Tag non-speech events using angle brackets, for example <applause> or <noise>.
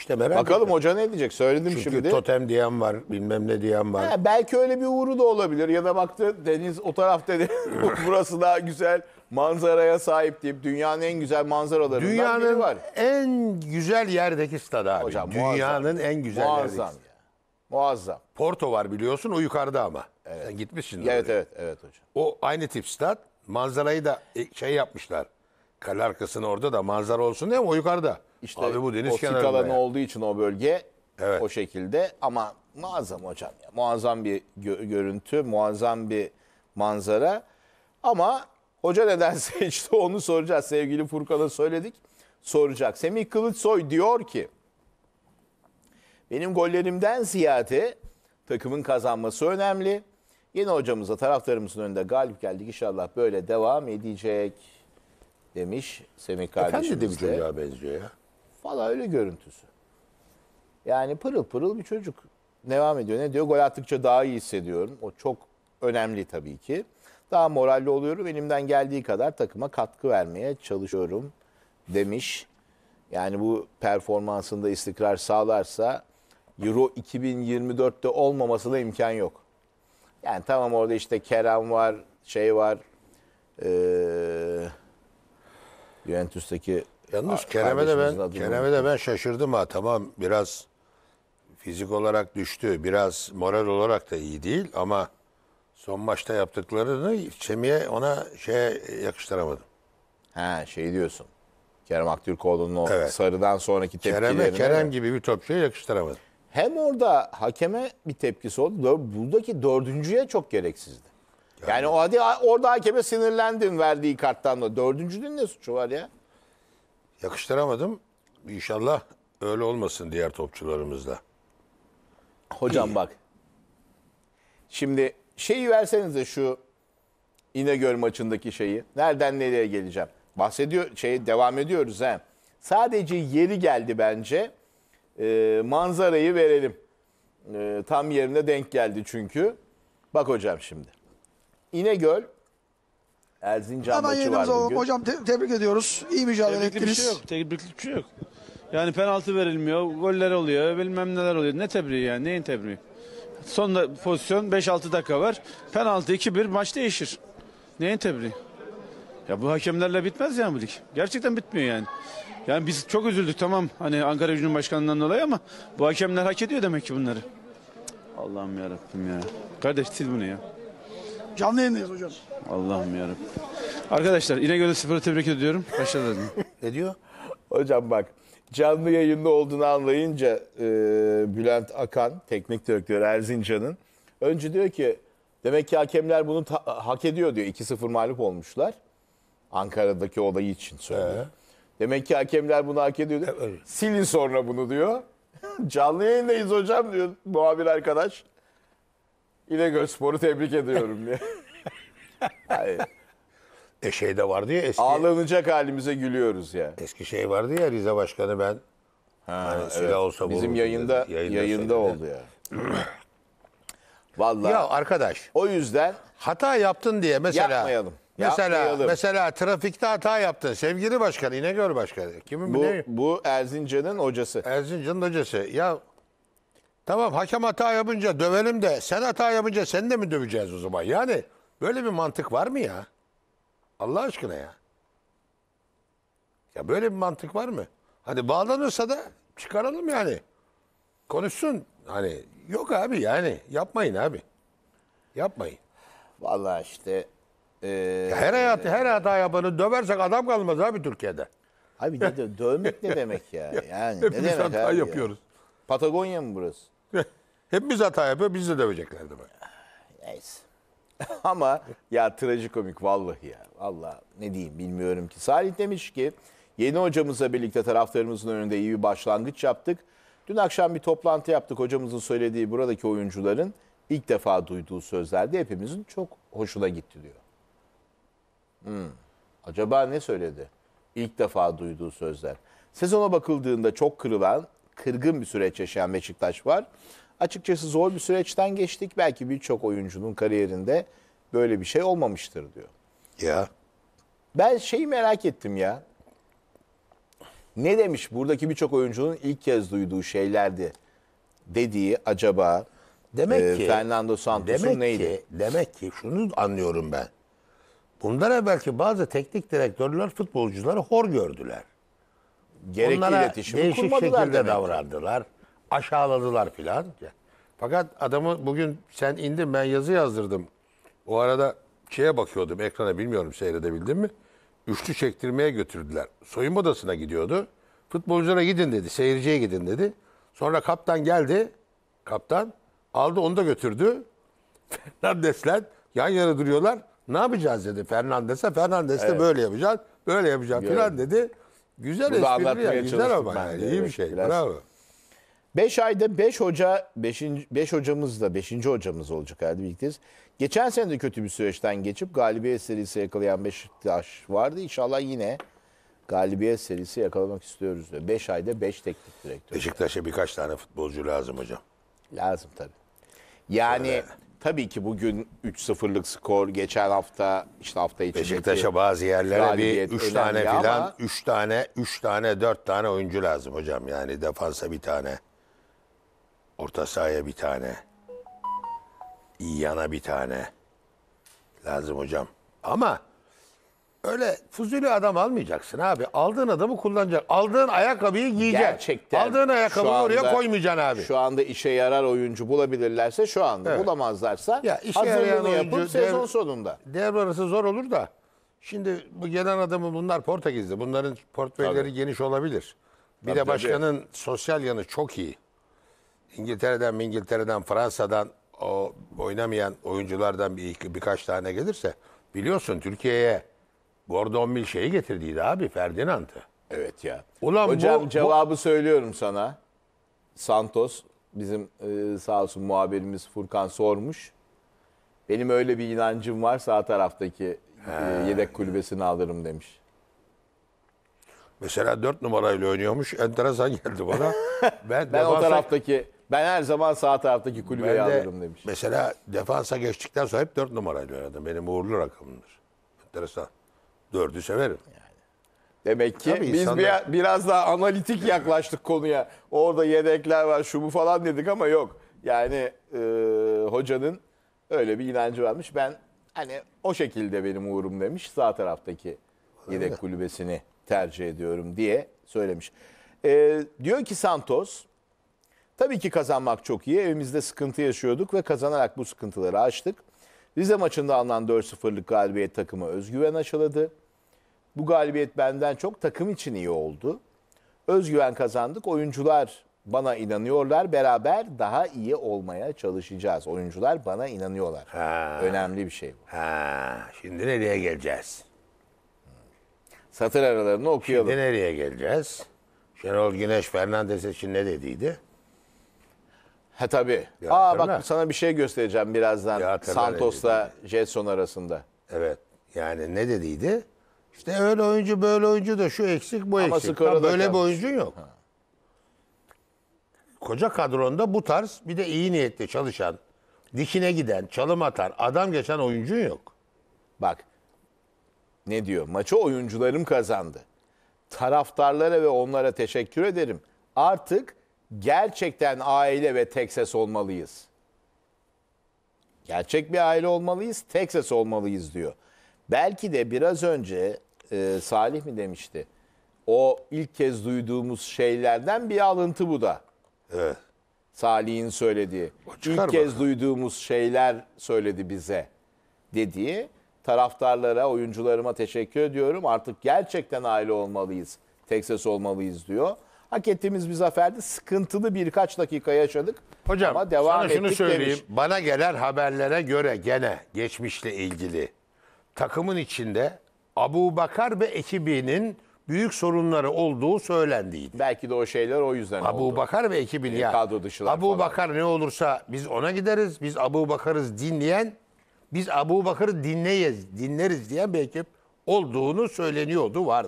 İşte merak Bakalım etme. hoca ne diyecek? Söyledim Çünkü şimdi. Çünkü totem diyen var, bilmem ne diyen var. Ha, belki öyle bir uğru da olabilir. Ya da baktı deniz o taraf dedi. <laughs> burası daha güzel manzaraya sahip deyip dünyanın en güzel manzaralarından dünyanın biri var. Dünyanın en güzel yerdeki stadı abi. Hocam, dünyanın muazzam. en güzel muazzam. yerdeki stadı. Muazzam. Porto var biliyorsun o yukarıda ama. Evet. Sen gitmişsin. Evet oraya. evet evet hocam. O aynı tip stad, Manzarayı da e, şey yapmışlar kale arkasını orada da manzara olsun diye ama o yukarıda. İşte Abi bu deniz o sit alanı olduğu için o bölge evet. o şekilde ama muazzam hocam ya. Muazzam bir gö- görüntü, muazzam bir manzara. Ama hoca neden seçti <laughs> onu soracağız. Sevgili Furkan'a söyledik. Soracak. Semih Kılıçsoy diyor ki benim gollerimden ziyade takımın kazanması önemli. Yeni hocamıza taraftarımızın önünde galip geldik. İnşallah böyle devam edecek demiş Semih kardeşimiz Efendi de bir çocuğa benziyor ya. Valla öyle görüntüsü. Yani pırıl pırıl bir çocuk. Devam ediyor. Ne diyor? Gol attıkça daha iyi hissediyorum. O çok önemli tabii ki. Daha moralli oluyorum. Elimden geldiği kadar takıma katkı vermeye çalışıyorum demiş. Yani bu performansında istikrar sağlarsa Euro 2024'te olmaması da imkan yok. Yani tamam orada işte Kerem var, şey var, ee, Juventus'taki Yalnız Kerem'e de ben Kerem'e de ben şaşırdım ha. Tamam biraz fizik olarak düştü. Biraz moral olarak da iyi değil ama son maçta yaptıklarını Semih'e ona şeye yakıştıramadım. Ha şey diyorsun. Kerem Aktürkoğlu'nun o evet. sarıdan sonraki tepkilerini. Kerem'e Kerem gibi bir topçuya yakıştıramadım. Hem orada hakeme bir tepkisi oldu. Buradaki dördüncüye çok gereksizdi. Yani, yani o hadi orada hakeme sinirlendim verdiği karttan da. Dördüncünün ne suçu var ya? Yakıştıramadım. İnşallah öyle olmasın diğer topçularımızla. Hocam İyi. bak. Şimdi şeyi de şu İnegöl maçındaki şeyi. Nereden nereye geleceğim? Bahsediyor şey devam ediyoruz he. Sadece yeri geldi bence. E, manzarayı verelim. E, tam yerine denk geldi çünkü. Bak hocam şimdi. İnegöl Erzincan Hemen maçı var bugün. Hocam te tebrik ediyoruz. İyi mücadele Tebrikli şey ettiniz. bir yok. Tebrikli bir şey yok. Yani penaltı verilmiyor. Goller oluyor. Bilmem neler oluyor. Ne tebriği yani? Neyin tebriği? Son pozisyon 5-6 dakika var. Penaltı 2-1 maç değişir. Neyin tebriği? Ya bu hakemlerle bitmez yani bu lig. Gerçekten bitmiyor yani. Yani biz çok üzüldük tamam hani Ankara Gücü'nün başkanından dolayı ama bu hakemler hak ediyor demek ki bunları. Allah'ım yarabbim ya. Kardeş sil bunu ya. Canlı yayındayız hocam. Allah'ım yarabbim. Arkadaşlar İnegöl'de sıfırı tebrik ediyorum. Başarılar <laughs> Ne diyor? Hocam bak canlı yayında olduğunu anlayınca e, Bülent Akan, teknik direktör Erzincan'ın önce diyor ki demek ki hakemler bunu ta- hak ediyor diyor. 2-0 mağlup olmuşlar. Ankara'daki olayı için söylüyor. Demek ki hakemler bunu hak ediyor. diyor. Silin sonra bunu diyor. <laughs> Canlı yayındayız hocam diyor muhabir arkadaş. İnegöl Spor'u tebrik ediyorum diye. <laughs> E şey de vardı ya eski. Ağlanacak halimize gülüyoruz ya. Eski şey vardı ya Rize Başkanı ben. Ha, hani evet. silah olsa Bizim yayında dedi. yayında, yayında oldu ya. Vallahi. Ya arkadaş. O yüzden hata yaptın diye mesela. Yapmayalım. Mesela yapmayalım. mesela trafikte hata yaptın. Sevgili başkan İnegöl başkanı. Kimin bu, bu Erzincan'ın hocası. Erzincan'ın hocası. Ya Tamam hakem hata yapınca dövelim de sen hata yapınca sen de mi döveceğiz o zaman? Yani böyle bir mantık var mı ya? Allah aşkına ya. Ya böyle bir mantık var mı? Hadi bağlanırsa da çıkaralım yani. Konuşsun. Hani yok abi yani yapmayın abi. Yapmayın. Vallahi işte e, her hayatı her hata yapanı döversek adam kalmaz abi Türkiye'de. abi ne de, dövmek ne demek ya? <laughs> Yani ne demek hata abi ya? yapıyoruz. Patagonya mı burası? <laughs> Hepimiz hata yapıyor, biz de döveceklerdi bak. Neyse. <laughs> Ama ya trajikomik vallahi ya. Allah ne diyeyim bilmiyorum ki. Salih demiş ki yeni hocamızla birlikte taraftarımızın önünde iyi bir başlangıç yaptık. Dün akşam bir toplantı yaptık. Hocamızın söylediği buradaki oyuncuların ilk defa duyduğu sözlerde hepimizin çok hoşuna gitti diyor. Hmm. Acaba ne söyledi? İlk defa duyduğu sözler. Sezona bakıldığında çok kırılan kırgın bir süreç yaşayan Beşiktaş var. Açıkçası zor bir süreçten geçtik. Belki birçok oyuncunun kariyerinde böyle bir şey olmamıştır diyor. Ya. Ben şeyi merak ettim ya. Ne demiş buradaki birçok oyuncunun ilk kez duyduğu şeylerdi dediği acaba demek e, ki Fernando Santos'un demek neydi? Ki, demek ki şunu anlıyorum ben. Bundan evvelki bazı teknik direktörler futbolcuları hor gördüler gerekli Onlara iletişimi değişik kurmadılar şekilde demek. davrandılar. Aşağıladılar filan. Fakat adamı bugün sen indin ben yazı yazdırdım. O arada şeye bakıyordum ekrana bilmiyorum seyredebildin mi? Üçlü çektirmeye götürdüler. Soyunma odasına gidiyordu. Futbolculara gidin dedi, seyirciye gidin dedi. Sonra kaptan geldi. Kaptan aldı onu da götürdü. <laughs> Fernandes'le yan yana duruyorlar. Ne yapacağız dedi Fernandes'e. Fernandes de evet. böyle yapacağız, böyle yapacağız filan dedi. Güzel Burada espri ya, güzel çalıştım ama ben yani, de, iyi bir şey. biraz. Bravo. 5 ayda 5 hoca 5. 5 hocamız da 5. hocamız olacak herhalde bir birlikteyiz. Geçen sene de kötü bir süreçten geçip galibiyet serisi yakalayan Beşiktaş vardı. İnşallah yine galibiyet serisi yakalamak istiyoruz diyor. 5 ayda 5 teknik direktör. Beşiktaş'a birkaç tane futbolcu lazım hocam. Lazım tabii. Yani Evet. Tabii ki bugün 3-0'lık skor geçen hafta işte hafta içi Beşiktaş'a bazı yerlere bir 3 tane filan 3 tane 3 tane 4 tane oyuncu lazım hocam. Yani defansa bir tane. Orta sahaya bir tane. iyi Yana bir tane. Lazım hocam. Ama Öyle fuzuli adam almayacaksın abi. Aldığın adamı kullanacak. Aldığın ayakkabıyı giyecek. Gerçekten. Aldığın ayakkabıyı anda, oraya koymayacaksın abi. Şu anda işe yarar oyuncu bulabilirlerse şu anda evet. bulamazlarsa ya, işe hazırlığını yapıp sezon dev, sonunda. Devre arası zor olur da şimdi bu gelen adamı bunlar Portekizli. Bunların portföyleri Tabii. geniş olabilir. Bir Tabii. de başkanın tabii. sosyal yanı çok iyi. İngiltere'den, İngiltere'den, Fransa'dan o oynamayan oyunculardan bir birkaç tane gelirse biliyorsun Türkiye'ye Gordon Mill şeyi getirdiydi abi Ferdinand'ı. Evet ya. Ulan Hocam bu, cevabı bu... söylüyorum sana. Santos bizim e, sağ olsun muhabirimiz Furkan sormuş. Benim öyle bir inancım var sağ taraftaki e, He. yedek kulübesini alırım demiş. Mesela dört numarayla oynuyormuş. Enteresan geldi bana. <laughs> ben, ben defansa... o taraftaki ben her zaman sağ taraftaki kulübeyi ben de, alırım demiş. Mesela defansa geçtikten sonra hep dört numarayla oynadım. Benim uğurlu rakamımdır. Enteresan. Dördü severim. Demek ki Tabii biz insanlar- bir, biraz daha analitik yaklaştık konuya. Orada yedekler var şu bu falan dedik ama yok. Yani e, hocanın öyle bir inancı varmış. Ben hani o şekilde benim uğrum demiş. Sağ taraftaki yedek kulübesini tercih ediyorum diye söylemiş. E, diyor ki Santos Tabii ki kazanmak çok iyi. Evimizde sıkıntı yaşıyorduk ve kazanarak bu sıkıntıları açtık. Rize maçında alınan 4-0'lık galibiyet takımı özgüven aşıladı. Bu galibiyet benden çok takım için iyi oldu. Özgüven kazandık. Oyuncular bana inanıyorlar. Beraber daha iyi olmaya çalışacağız. Oyuncular bana inanıyorlar. Ha. Önemli bir şey bu. Ha. Şimdi nereye geleceğiz? Satır aralarını okuyalım. Şimdi nereye geleceğiz? Şenol Güneş Fernandes için ne dediydi? Ha tabii. Aa bak sana bir şey göstereceğim birazdan Santos'la Jetson arasında. Evet. Yani ne dediydi? İşte öyle oyuncu böyle oyuncu da şu eksik bu Ama eksik. skora Lan da Böyle bir oyuncu yok. Koca kadronda bu tarz bir de iyi niyetli çalışan, dikine giden, çalım atan, adam geçen oyuncu yok. Bak ne diyor? Maçı oyuncularım kazandı. Taraftarlara ve onlara teşekkür ederim. Artık gerçekten aile ve Texas olmalıyız. Gerçek bir aile olmalıyız, Texas olmalıyız diyor. Belki de biraz önce e, Salih mi demişti? O ilk kez duyduğumuz şeylerden bir alıntı bu da. Evet. Salih'in söylediği. İlk bakalım. kez duyduğumuz şeyler söyledi bize dediği taraftarlara, oyuncularıma teşekkür ediyorum. Artık gerçekten aile olmalıyız. Texas olmalıyız diyor. Hak ettiğimiz bir zaferdi. Sıkıntılı birkaç dakika yaşadık. Hocam ama devam sana şunu söyleyeyim. Demiş. Bana gelen haberlere göre gene geçmişle ilgili takımın içinde Abu Bakar ve ekibinin büyük sorunları olduğu söylendiydi. Belki de o şeyler o yüzden Abu oldu. Bakar ve ekibin e, ya. Kadro dışılar Abu falan. Bakar ne olursa biz ona gideriz. Biz Abu Bakar'ız dinleyen, biz Abu Bakar'ı dinleyeriz, dinleriz diye bir ekip olduğunu söyleniyordu vardı.